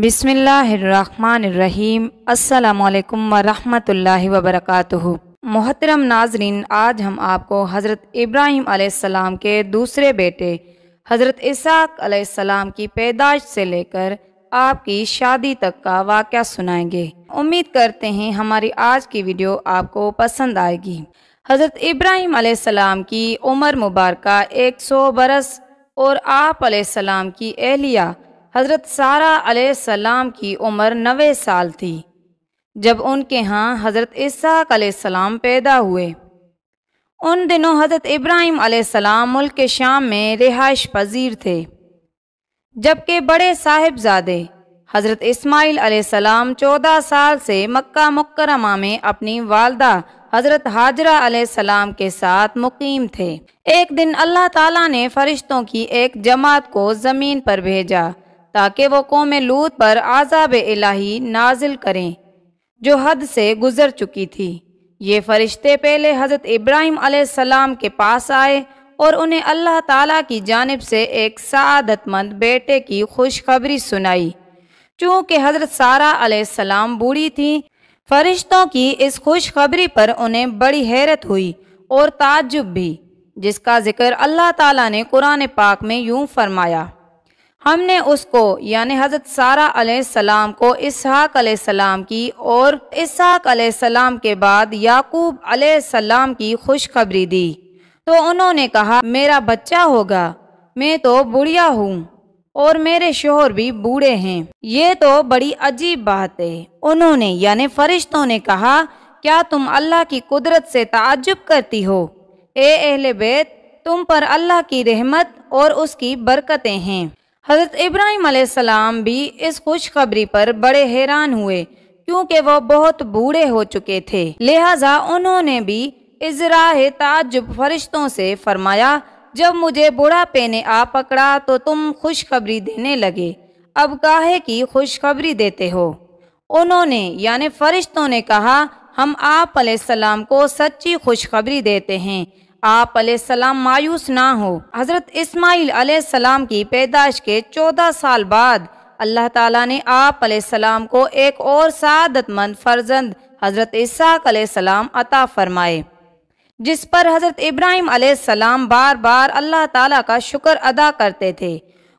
बिसमीम् अल्लाम वरहमल वबरक मोहतरम नाजरीन आज हम आपको हज़रत इब्राहिम आसमाम के दूसरे बेटे हज़रत इसाक की पैदाइश से लेकर आपकी शादी तक का वाक़ सुनाएंगे उम्मीद करते हैं हमारी आज की वीडियो आपको पसंद आएगी हज़रत इब्राहिम आसमाम की उम्र मुबारक एक सौ बरस और आप की एहलिया हज़रत सारा अलैहिस्सलाम की उम्र नवे साल थी जब उनके यहाँ हज़रत इसहाक अलैहिस्सलाम पैदा हुए उन दिनों हज़रत इब्राहिम अलैहिस्सलाम मुल्क शाम में रिहाइश पजीर थे जबकि बड़े साहिबजादे हज़रत इस्माइल अलैहिस्सलाम चौदह साल से मक्का मुकरमा में अपनी वालदा हज़रत हाजरा अलैहिस्सलाम के साथ मुकीम थे एक दिन अल्लाह ताला ने फरिश्तों की एक जमात को ज़मीन पर भेजा ताकि वो कौम लूत पर आज़ाब इलाही नाजिल करें जो हद से गुज़र चुकी थी ये फरिश्ते पहले हज़रत इब्राहिम आसमाम के पास आए और उन्हें अल्लाह ताला की जानब से एक सआदतमंद बेटे की खुशखबरी सुनाई चूँकि हज़रत सारा आसमाम बूढ़ी थी फरिश्तों की इस खुशखबरी पर उन्हें बड़ी हैरत हुई और ताजुब भी जिसका ज़िक्र अल्लाह ताला ने कुरान पाक में यूं फरमाया हमने उसको यानि हजरत सारा अलैहिस्सलाम को इसहाक सलाम की और इसहाक सलाम के बाद याकूब अलैहिस्सलाम की खुशखबरी दी तो उन्होंने कहा मेरा बच्चा होगा मैं तो बुढ़िया हूँ और मेरे शोहर भी बूढ़े हैं ये तो बड़ी अजीब बात है उन्होंने यानि फरिश्तों ने कहा क्या तुम अल्लाह की कुदरत से ताज्जुब करती हो ए अहले बेत तुम पर अल्लाह की रहमत और उसकी बरकतें हैं हज़रत इब्राहिम सलाम भी इस खुशखबरी पर बड़े हैरान हुए क्योंकि वह बहुत बूढ़े हो चुके थे लिहाजा उन्होंने भी इजराह ताजुब फरिश्तों से फरमाया जब मुझे बुढ़ापे ने आ पकड़ा तो तुम खुशखबरी देने लगे अब काहे की खुशखबरी देते हो उन्होंने यानि फरिश्तों ने कहा हम आप को सच्ची खुशखबरी देते हैं आप सलाम मायूस ना हो हज़रत इस्माइल सलाम की पैदाइश के चौदह साल बाद अल्लाह ताला ने आप सलाम को एक और सादतमंद फर्जंद हज़रत सलाम अता फरमाए जिस पर हज़रत इब्राहिम सलाम बार बार अल्लाह ताला का शुक्र अदा करते थे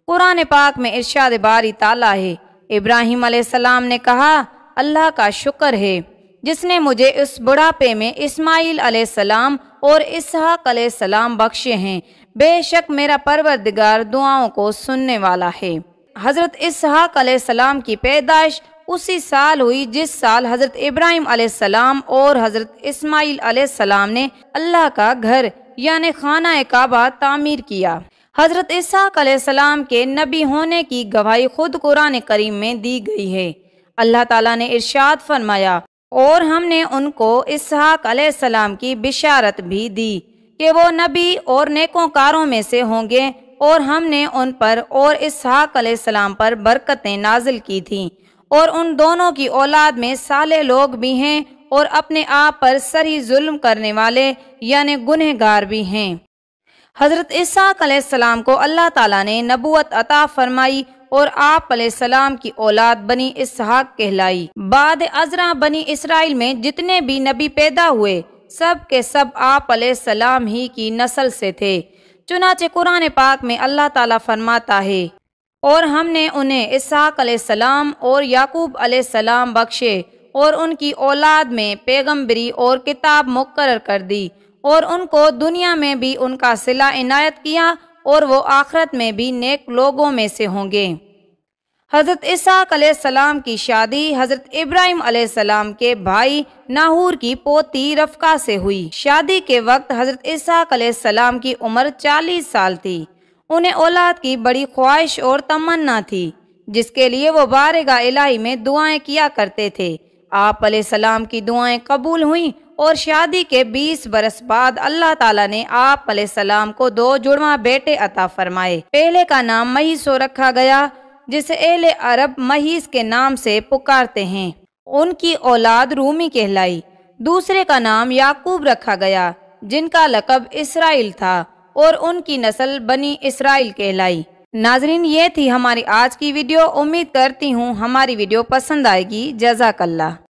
कुरान पाक में इर्शाद बारी ताला है इब्राहिम सलाम ने कहा अल्लाह का शुक्र है जिसने मुझे इस बुढ़ापे में इस्माईल सलाम और इसहाक सलाम बख्शे हैं बेशक मेरा परवरदिगार दुआओं को सुनने वाला है हज़रत इसहाक सलाम की पैदाइश उसी साल हुई जिस साल हज़रत इब्राहिम सलाम और हज़रत इस्माईल सलाम ने अल्लाह का घर यानि खाना काबा तामीर किया हज़रत इसहाक़ के नबी होने की गवाही खुद कुरान करीम में दी गई है अल्लाह ताला ने इरशाद फरमाया और हमने उनको इसहाक की बिशारत भी दी कि वो नबी और नेकोकारों में से होंगे और हमने उन पर और इसहाक सलाम पर बरकतें नाजिल की थीं और उन दोनों की औलाद में साले लोग भी हैं और अपने आप पर सरी जुल्म करने वाले यानि गुनहगार भी हैं हज़रत इसहाक़ को अल्लाह ताला ने नबूत अता फरमाई और आप सलाम की औलाद बनी इसहाक कहलाई बाद अजरा बनी इसराइल में जितने भी नबी पैदा हुए सब के सब आप सलाम ही की नस्ल से थे चुनाचे कुरान पाक में अल्लाह ताला फरमाता है और हमने उन्हें इसहाक सलाम और याकूब सलाम बख्शे और उनकी औलाद में पैगम्बरी और किताब मुकर कर दी और उनको दुनिया में भी उनका सिला इनायत किया और वो आखरत में भी नेक लोगों में से होंगे हज़रत इसहाक की शादी हज़रत इब्राहिम सलाम के भाई नाहूर की पोती रफ़का से हुई शादी के वक्त हज़रत इसहाक की उम्र 40 साल थी उन्हें औलाद की बड़ी ख्वाहिश और तमन्ना थी जिसके लिए वो बारेगा इलाही में दुआएं किया करते थे आप सलाम की दुआएं कबूल हुई और शादी के 20 बरस बाद अल्लाह ताला ने आप सलाम को दो जुड़वा बेटे अता फरमाए पहले का नाम महीसो रखा गया जिसे एले अरब महीस के नाम से पुकारते हैं उनकी औलाद रूमी कहलाई दूसरे का नाम याकूब रखा गया जिनका लकब इसराइल था और उनकी नस्ल बनी इसराइल कहलाई नाजरीन ये थी हमारी आज की वीडियो उम्मीद करती हूँ हमारी वीडियो पसंद आएगी जजाकल्ला